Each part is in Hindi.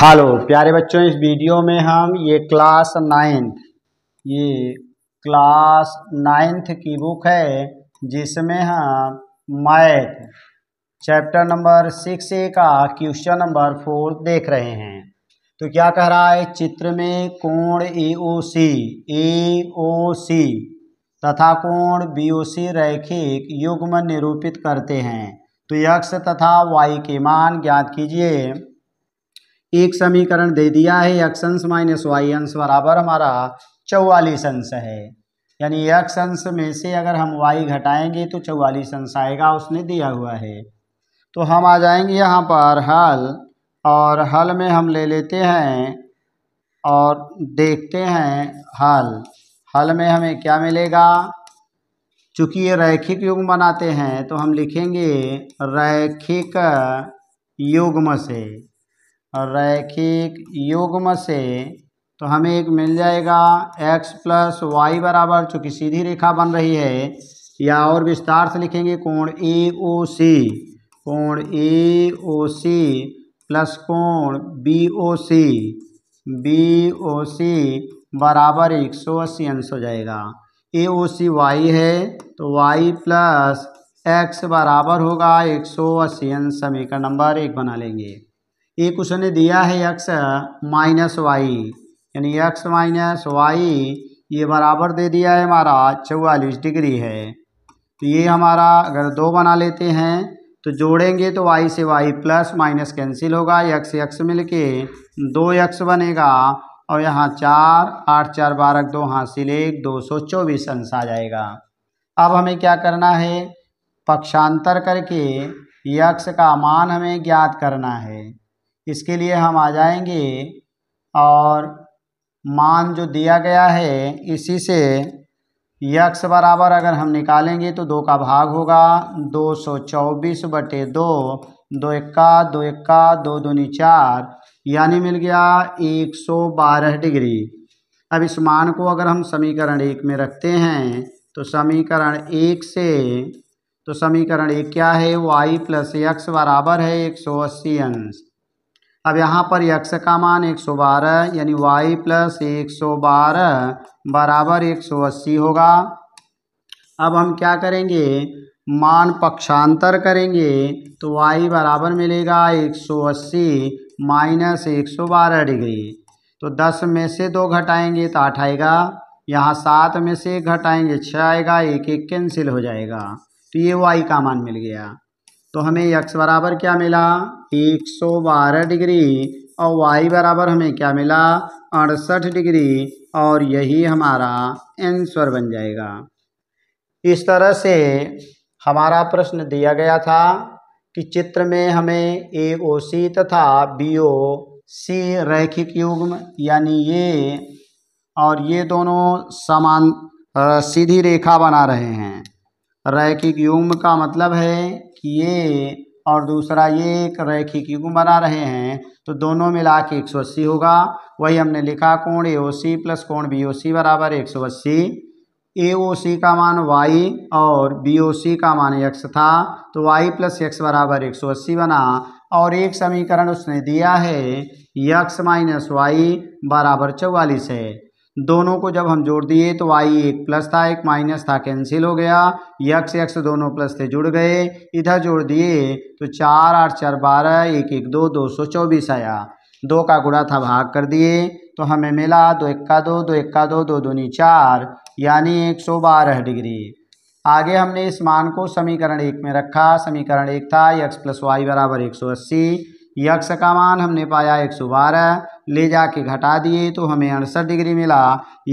हेलो प्यारे बच्चों इस वीडियो में हम ये क्लास नाइन्थ ये क्लास नाइन्थ की बुक है जिसमें हम math chapter number six A का क्वेश्चन नंबर फोर देख रहे हैं तो क्या कह रहा है चित्र में कोण A O C A O सी तथा कोण बी ओ सी रैखिक युग्म निरूपित करते हैं तो यक्ष तथा वाई के मान ज्ञात कीजिए एक समीकरण दे दिया है एक्स अंश माइनस वाई अंश बराबर हमारा चौवालीस अंश है यानी एक्स अंश में से अगर हम वाई घटाएंगे तो चौवालीस अंश आएगा उसने दिया हुआ है तो हम आ जाएंगे यहाँ पर हल और हल में हम ले लेते हैं और देखते हैं हल हल में हमें क्या मिलेगा चूँकि ये रैखिक युग्म बनाते हैं तो हम लिखेंगे रैखिक युग्म से रैखिक युग्म से तो हमें एक मिल जाएगा x प्लस वाई बराबर चूँकि सीधी रेखा बन रही है या और विस्तार से लिखेंगे कोण ए ओ सी कोण ए ओ सी प्लस कोण B O C B O C बराबर एक सौ अस्सी अंश हो जाएगा ए ओ सी वाई है तो वाई प्लस एक्स बराबर होगा एक सौ अस्सी अंश समीकरण नंबर एक बना लेंगे एक ने दिया है एक्स माइनस वाई यानी एक्स माइनस वाई ये बराबर दे दिया है हमारा चौवालीस डिग्री है तो ये हमारा अगर दो बना लेते हैं तो जोड़ेंगे तो वाई से वाई प्लस माइनस कैंसिल होगा एक्स एक्स मिल के दो एक्स बनेगा और यहाँ चार आठ चार बारह दो हासिल एक दो सौ चौबीस अंश आ जाएगा अब हमें क्या करना है पक्षांतर करके यक्ष का मान हमें ज्ञात करना है इसके लिए हम आ जाएंगे और मान जो दिया गया है इसी से यक्स बराबर अगर हम निकालेंगे तो दो का भाग होगा दो सौ चौबीस बटे दो दो इक्का दो इक्का दो दूनी चार यानी मिल गया एक सौ बारह डिग्री अब इस मान को अगर हम समीकरण एक में रखते हैं तो समीकरण एक से तो समीकरण एक क्या है वाई प्लस यक्स बराबर है एक सौ अस्सी अंश अब यहाँ पर x का मान 112 यानी y प्लस एक बराबर 180 होगा अब हम क्या करेंगे मान पक्षांतर करेंगे तो y बराबर मिलेगा 180 माइनस एक डिग्री तो 10 में से दो घटाएंगे तो आठ आएगा यहाँ सात में से एक घटाएंगे छः आएगा एक एक कैंसिल हो जाएगा तो ये y का मान मिल गया तो हमें x बराबर क्या मिला एक सौ बारह डिग्री और y बराबर हमें क्या मिला अड़सठ डिग्री और यही हमारा आंसर बन जाएगा इस तरह से हमारा प्रश्न दिया गया था कि चित्र में हमें ए ओ सी तथा बी ओ सी रैखिक युग्म यानी ये और ये दोनों समान सीधी रेखा बना रहे हैं रैखिक युग्म का मतलब है कि ये और दूसरा ये एक रैखिक युग्म बना रहे हैं तो दोनों मिला के एक सौ अस्सी होगा वही हमने लिखा कोण ए ओ सी प्लस कोण बी ओ सी बराबर एक सौ अस्सी ए ओ सी का मान वाई और बी ओ सी का मान x था तो वाई प्लस एक्स बराबर एक सौ अस्सी बना और एक समीकरण उसने दिया है यक्स माइनस वाई बराबर चौवालीस है दोनों को जब हम जोड़ दिए तो आई एक प्लस था एक माइनस था कैंसिल हो गया यक्स यक्स दोनों प्लस थे जुड़ गए इधर जोड़ दिए तो चार आठ चार बारह एक एक दो दो सौ चौबीस आया दो का गुड़ा था भाग कर दिए तो हमें मिला दो इक्का दो दो इक्का दो दो दूनी चार यानी एक सौ बारह डिग्री आगे हमने इस मान को समीकरण एक में रखा समीकरण एक था यक्स प्लस वाई बराबर एक सौ अस्सी यक्स का मान हमने पाया एक सौ बारह ले जाके घटा दिए तो हमें अड़सठ डिग्री मिला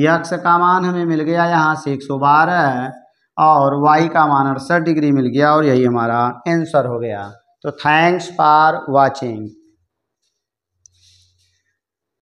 यक्स का मान हमें मिल गया यहाँ से एक सौ बारह और वाई का मान अड़सठ डिग्री मिल गया और यही हमारा आंसर हो गया तो थैंक्स फॉर वाचिंग